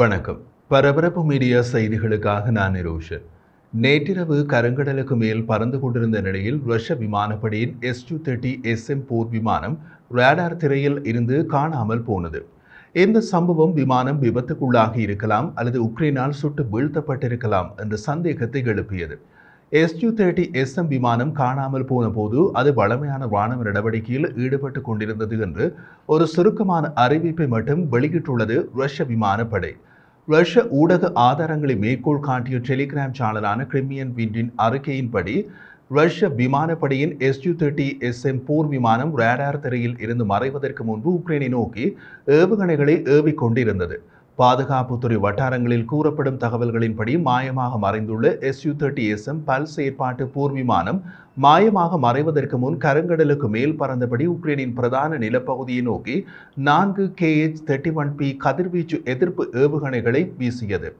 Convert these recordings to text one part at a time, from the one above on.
வணக்கம் பரபரப்பு மீடியா செய்திகளுக்காக நான் நிரோஷன் நேற்றிரவு கருங்கடலுக்கு மேல் பறந்து கொண்டிருந்த நிலையில் ரஷ்ய விமானப்படையின் டூ தேர்ட்டி எஸ்எம் போர் விமானம் ரேடார் திரையில் இருந்து காணாமல் போனது இந்த சம்பவம் விமானம் விபத்துக்குள்ளாகி இருக்கலாம் அல்லது உக்ரைனால் சுட்டு வீழ்த்தப்பட்டிருக்கலாம் என்ற சந்தேகத்தை எழுப்பியது எஸ்யூ தேர்ட்டி எஸ்எம் விமானம் காணாமல் போன போது அது வளமையான வானம் நடவடிக்கையில் ஈடுபட்டு கொண்டிருந்தது என்று ஒரு சுருக்கமான அறிவிப்பை மட்டும் வெளியிட்டுள்ளது ரஷ்ய விமானப்படை ரஷ்ய ஊடக ஆதாரங்களை மேற்கோள் காட்டிய டெலிகிராம் சேனலான கிரிமியன் விண்டின் அறிக்கையின்படி ரஷ்ய விமானப்படையின் S U thirty S M போர் விமானம் ரேடார் திரையில் இருந்து மறைவதற்கு முன்பு உக்ரைனை நோக்கி ஏவுகணைகளை ஏவிக்கொண்டிருந்தது பாதுகாப்புத்துறை வட்டாரங்களில் கூறப்படும் தகவல்களின்படி மாயமாக மறைந்துள்ள எஸ்யூ தேர்ட்டி எம் பல் செயற்பாட்டு போர் விமானம் மாயமாக மறைவதற்கு முன் கருங்கடலுக்கு மேல் பறந்தபடி உக்ரைனின் பிரதான நிலப்பகுதியை நோக்கி நான்கு எச் தேர்ட்டி ஒன் பி கதிர்வீச்சு எதிர்ப்பு ஏவுகணைகளை வீசியது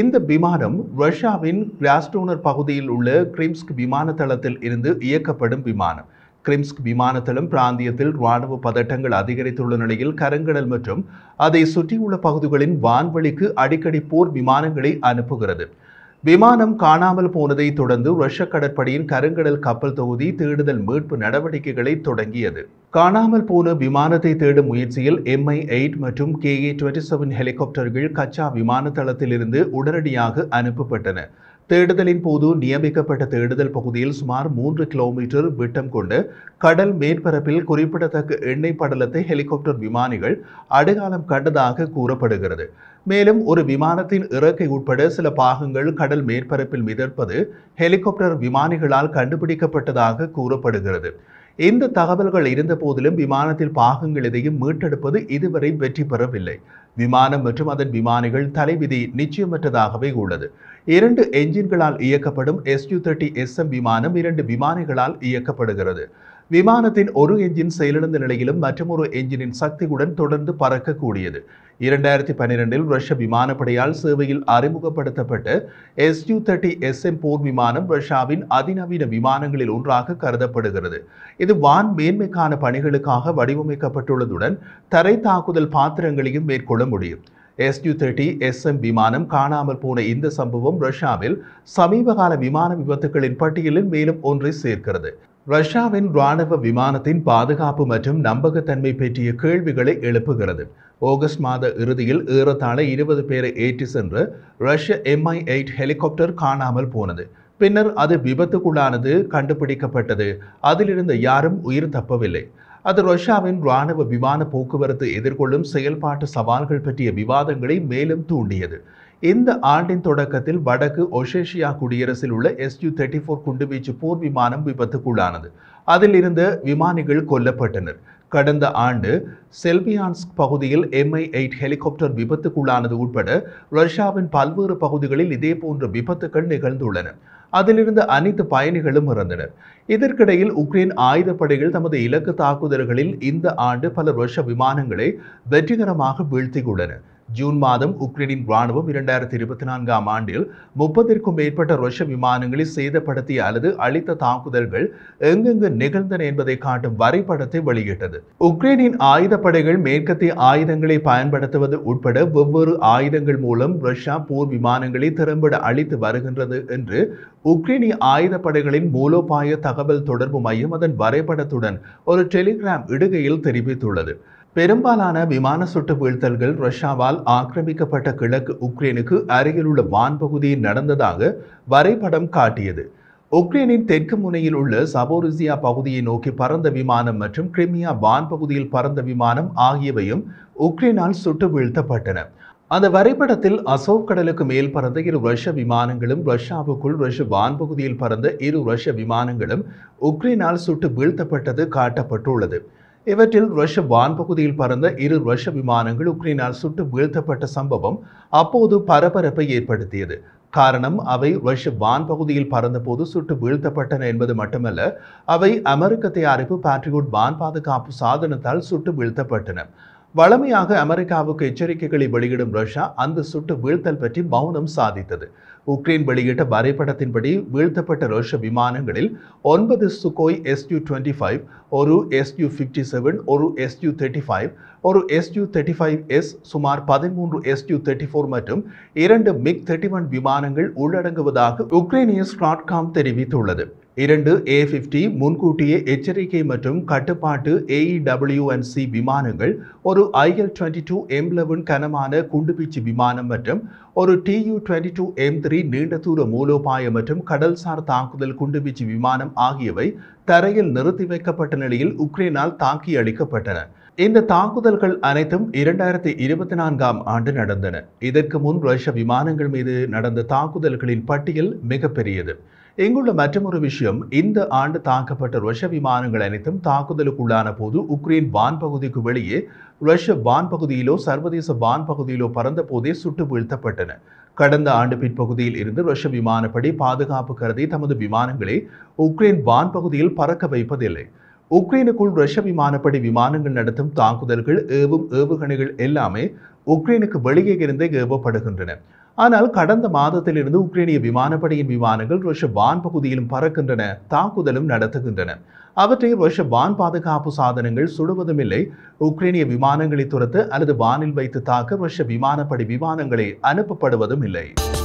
இந்த விமானம் ரஷ்யாவின் கிராஸ்டோனர் பகுதியில் உள்ள கிரிம்ஸ்க் விமான தளத்தில் இருந்து இயக்கப்படும் விமானம் கிரிம்ஸ்க் விமானத்தளம் பிராந்தியத்தில் ராணுவ பதட்டங்கள் அதிகரித்துள்ள நிலையில் கருங்கடல் மற்றும் அதை சுற்றியுள்ள பகுதிகளின் வான்வழிக்கு அடிக்கடி போர் விமானங்களை அனுப்புகிறது விமானம் காணாமல் போனதை தொடர்ந்து ரஷ்ய கடற்படையின் கருங்கடல் கப்பல் தொகுதி தேடுதல் மீட்பு நடவடிக்கைகளை தொடங்கியது காணாமல் போன விமானத்தை தேடும் முயற்சியில் எம்ஐ எயிட் மற்றும் ஏ டுவெண்ட்டி செவன் ஹெலிகாப்டர்கள் கச்சா விமானத்தளத்திலிருந்து உடனடியாக அனுப்பப்பட்டன தேடுதலின் போது நியமிக்கப்பட்ட தேடுதல் பகுதியில் சுமார் மூன்று கிலோமீட்டர் விட்டம் கொண்டு கடல் மேற்பரப்பில் குறிப்பிடத்தக்க எண்ணெய் படலத்தை ஹெலிகாப்டர் விமானிகள் அடையாளம் கண்டதாக கூறப்படுகிறது மேலும் ஒரு விமானத்தின் இறக்கை உட்பட சில பாகங்கள் கடல் மேற்பரப்பில் மிதப்பது ஹெலிகாப்டர் விமானிகளால் கண்டுபிடிக்கப்பட்டதாக கூறப்படுகிறது இந்த தகவல்கள் இருந்த போதிலும் விமானத்தில் பாகங்கள் எதையும் மீட்டெடுப்பது இதுவரை வெற்றி பெறவில்லை விமானம் மற்றும் அதன் விமானிகள் தலைவிதி நிச்சயமற்றதாகவே உள்ளது இரண்டு என்ஜின்களால் இயக்கப்படும் எஸ்யூ தேர்ட்டி எஸ்எம் விமானம் இரண்டு விமானிகளால் இயக்கப்படுகிறது விமானத்தின் ஒரு என்ஜின் செயலிழந்த நிலையிலும் மற்றொரு என்ஜினின் சக்தியுடன் தொடர்ந்து பறக்கக்கூடியது இரண்டாயிரத்தி பன்னிரெண்டில் ரஷ்ய விமானப்படையால் சேவையில் அறிமுகப்படுத்தப்பட்டு S U thirty S M போர் விமானம் ரஷ்யாவின் அதிநவீன விமானங்களில் ஒன்றாக கருதப்படுகிறது இது வான் மேன்மைக்கான பணிகளுக்காக வடிவமைக்கப்பட்டுள்ளதுடன் தரை தாக்குதல் பாத்திரங்களையும் மேற்கொள்ள முடியும் எஸ் யூ தேர்ட்டி எஸ்எம் விமானம் காணாமல் போன இந்த சம்பவம் ரஷ்யாவில் சமீபகால விமான விபத்துகளின் பட்டியலில் மேலும் ஒன்றை சேர்க்கிறது ரஷ்யாவின் ராணுவ விமானத்தின் பாதுகாப்பு மற்றும் நம்பகத்தன்மை பற்றிய கேள்விகளை எழுப்புகிறது ஆகஸ்ட் மாத இறுதியில் ஏறத்தாழ இருபது பேரை ஏற்றி சென்று ரஷ்ய எம்ஐ எயிட் ஹெலிகாப்டர் காணாமல் போனது பின்னர் அது விபத்துக்குள்ளானது கண்டுபிடிக்கப்பட்டது அதிலிருந்து யாரும் உயிர் தப்பவில்லை அது ரஷ்யாவின் ராணுவ விமான போக்குவரத்து எதிர்கொள்ளும் செயல்பாட்டு சவால்கள் பற்றிய விவாதங்களை மேலும் தூண்டியது இந்த ஆண்டின் தொடக்கத்தில் வடக்கு ஒசேஷியா குடியரசில் உள்ள எஸ்யூ தேர்ட்டி ஃபோர் குண்டுவீச்சு போர் விமானம் விபத்துக்குள்ளானது அதில் இருந்து விமானிகள் கொல்லப்பட்டனர் கடந்த ஆண்டு செல்பியான்ஸ்க் பகுதியில் எம்ஐ எயிட் ஹெலிகாப்டர் விபத்துக்குள்ளானது உட்பட ரஷ்யாவின் பல்வேறு பகுதிகளில் இதேபோன்ற விபத்துகள் நிகழ்ந்துள்ளன அதிலிருந்து அனைத்து பயணிகளும் இறந்தனர் இதற்கிடையில் உக்ரைன் ஆயுதப்படைகள் தமது இலக்கு தாக்குதல்களில் இந்த ஆண்டு பல ரஷ்ய விமானங்களை வெற்றிகரமாக வீழ்த்தியுள்ளன ஜூன் மாதம் உக்ரைனின் ராணுவம் இரண்டாயிரத்தி இருபத்தி நான்காம் ஆண்டில் முப்பதற்கும் மேற்பட்ட ரஷ்ய விமானங்களை சேதப்படுத்திய அல்லது அளித்த தாக்குதல்கள் எங்கெங்கு நிகழ்ந்தன என்பதை காட்டும் வரைபடத்தை வெளியிட்டது உக்ரைனின் ஆயுதப்படைகள் மேற்கத்திய ஆயுதங்களை பயன்படுத்துவது உட்பட வெவ்வேறு ஆயுதங்கள் மூலம் ரஷ்யா போர் விமானங்களை திறம்பட அளித்து வருகின்றது என்று உக்ரைனிய ஆயுதப்படைகளின் மூலோபாய தகவல் தொடர்பு மையம் அதன் வரைபடத்துடன் ஒரு டெலிகிராம் இடுகையில் தெரிவித்துள்ளது பெரும்பாலான விமான சுட்டு வீழ்த்தல்கள் ரஷ்யாவால் ஆக்கிரமிக்கப்பட்ட கிழக்கு உக்ரைனுக்கு அருகிலுள்ள வான்பகுதியில் நடந்ததாக வரைபடம் காட்டியது உக்ரைனின் தெற்கு முனையில் உள்ள சபோரிசியா பகுதியை நோக்கி பறந்த விமானம் மற்றும் கிரிமியா வான்பகுதியில் பறந்த விமானம் ஆகியவையும் உக்ரைனால் சுட்டு வீழ்த்தப்பட்டன அந்த வரைபடத்தில் அசோக் கடலுக்கு மேல் பறந்த இரு ரஷ்ய விமானங்களும் ரஷ்யாவுக்குள் ரஷ்ய வான்பகுதியில் பறந்த இரு ரஷ்ய விமானங்களும் உக்ரைனால் சுட்டு வீழ்த்தப்பட்டது காட்டப்பட்டுள்ளது இவற்றில் ரஷ்ய வான்பகுதியில் பறந்த இரு ரஷ்ய விமானங்கள் உக்ரைனால் சுட்டு வீழ்த்தப்பட்ட சம்பவம் அப்போது பரபரப்பை ஏற்படுத்தியது காரணம் அவை ரஷ்ய வான் பகுதியில் பறந்தபோது சுட்டு வீழ்த்தப்பட்டன என்பது மட்டுமல்ல அவை அமெரிக்க தயாரிப்பு பேட்ரியூட் வான் பாதுகாப்பு சாதனத்தால் சுட்டு வீழ்த்தப்பட்டன வளமையாக அமெரிக்காவுக்கு எச்சரிக்கைகளை வெளியிடும் ரஷ்யா அந்த சுட்டு வீழ்த்தல் பற்றி மௌனம் சாதித்தது உக்ரைன் வெளியிட்ட வரைபடத்தின்படி வீழ்த்தப்பட்ட ரஷ்ய விமானங்களில் ஒன்பது சுகோய் யூ டுவெண்ட்டி ஃபைவ் ஒரு எஸ் யூ ஃபிஃப்டி செவன் ஒரு யூ தேர்ட்டி ஃபைவ் ஒரு S U thirty five S சுமார் பதிமூன்று யூ தேர்ட்டி ஃபோர் மற்றும் இரண்டு மிக் தேர்ட்டி ஒன் விமானங்கள் உள்ளடங்குவதாக உக்ரைனிய ஸ்ட்ராட்காம் தெரிவித்துள்ளது இரண்டு ஏ ஃபிஃப்டி முன்கூட்டியே எச்சரிக்கை மற்றும் கட்டுப்பாட்டு ஏஇடபிள்யூஎன்சி e விமானங்கள் ஒரு IL twenty two M eleven கனமான குண்டுபீச்சு விமானம் மற்றும் ஒரு TU twenty two M three நீண்ட தூர மூலோபாயம் மற்றும் கடல்சார் தாக்குதல் குண்டுவீச்சு விமானம் ஆகியவை தரையில் நிறுத்தி வைக்கப்பட்ட நிலையில் உக்ரைனால் தாக்கி அளிக்கப்பட்டன இந்த தாக்குதல்கள் அனைத்தும் இரண்டாயிரத்தி இருபத்தி நான்காம் ஆண்டு நடந்தன இதற்கு முன் ரஷ்ய விமானங்கள் மீது நடந்த தாக்குதல்களின் பட்டியல் மிகப்பெரியது இங்குள்ள மற்றொரு விஷயம் இந்த ஆண்டு தாக்கப்பட்ட ரஷ்ய விமானங்கள் அனைத்தும் தாக்குதலுக்குள்ளான போது உக்ரைன் வான்பகுதிக்கு வெளியே ரஷ்ய வான்பகுதியிலோ சர்வதேச வான்பகுதியிலோ பறந்த போதே சுட்டு வீழ்த்தப்பட்டன கடந்த ஆண்டு பிற்பகுதியில் இருந்து ரஷ்ய விமானப்படை பாதுகாப்பு கருதி தமது விமானங்களை உக்ரைன் வான்பகுதியில் பறக்க வைப்பதில்லை உக்ரைனுக்குள் ரஷ்ய விமானப்படை விமானங்கள் நடத்தும் தாக்குதல்கள் ஏவும் ஏவுகணைகள் எல்லாமே உக்ரைனுக்கு வெளியே இருந்தே ஏவப்படுகின்றன ஆனால் கடந்த மாதத்திலிருந்து உக்ரைனிய விமானப்படையின் விமானங்கள் ரஷ்ய வான் பகுதியிலும் பறக்கின்றன தாக்குதலும் நடத்துகின்றன அவற்றை ரஷ்ய வான் பாதுகாப்பு சாதனங்கள் சுடுவதும் இல்லை உக்ரைனிய விமானங்களை துரத்து அல்லது வானில் வைத்து தாக்க ரஷ்ய விமானப்படை விமானங்களை அனுப்பப்படுவதும் இல்லை